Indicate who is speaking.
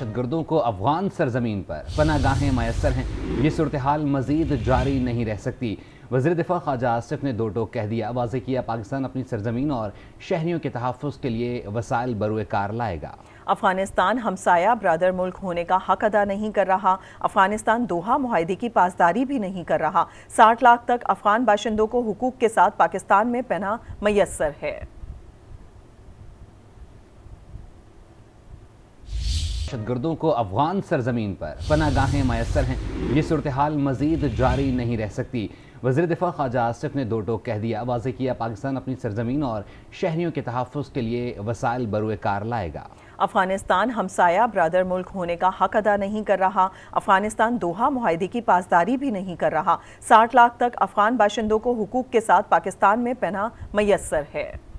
Speaker 1: दहशतगर्दों को अफगान सरजमीन पर पनागाहें मैसर हैं ये सूरत हाल मजीद जारी नहीं रह सकती वजी दिफा ख्वाजा आसिफ ने दो टोक कह दिया वाजह किया पाकिस्तान अपनी सरजमीन और शहरीों के तहफ़ के लिए वसाइल बरूए कार लाएगा
Speaker 2: अफगानिस्तान हमसाया ब्रदर मुल्क होने का हक अदा नहीं कर रहा अफगानिस्तान दोहा माहदे की पासदारी भी नहीं कर रहा साठ लाख तक अफगान बाशिंदों को हकूक़ के साथ पाकिस्तान में पना मैसर है
Speaker 1: दहशतगर्दों को अफगान सरजमीन पर पनागाहें मैसर हैं ये सूरत हाल मजीद जारी नहीं रह सकती वजी दिफा ख्वाजा आसिफ ने दो टोक कह दिया वाजे किया पाकिस्तान अपनी सरजमीन और शहरीों के तहफ़ के लिए वसाइल बरुए कार लाएगा
Speaker 2: अफगानिस्तान हमसाया ब्रदर मुल्क होने का हक अदा नहीं कर रहा अफगानिस्तान दोहा माहदे की पासदारी भी नहीं कर रहा साठ लाख तक अफगान बाशिंदों को हकूक़ के साथ पाकिस्तान में पना मैसर है